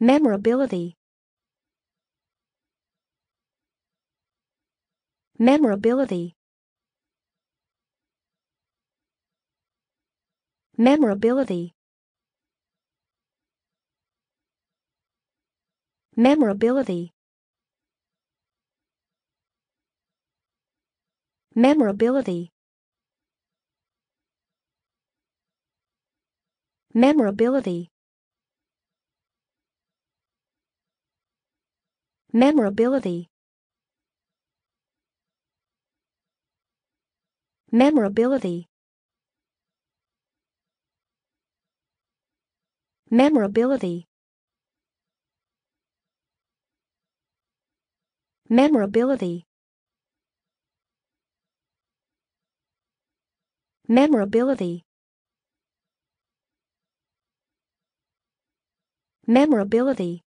Memorability Memorability Memorability Memorability Memorability Memorability Memorability Memorability Memorability Memorability Memorability Memorability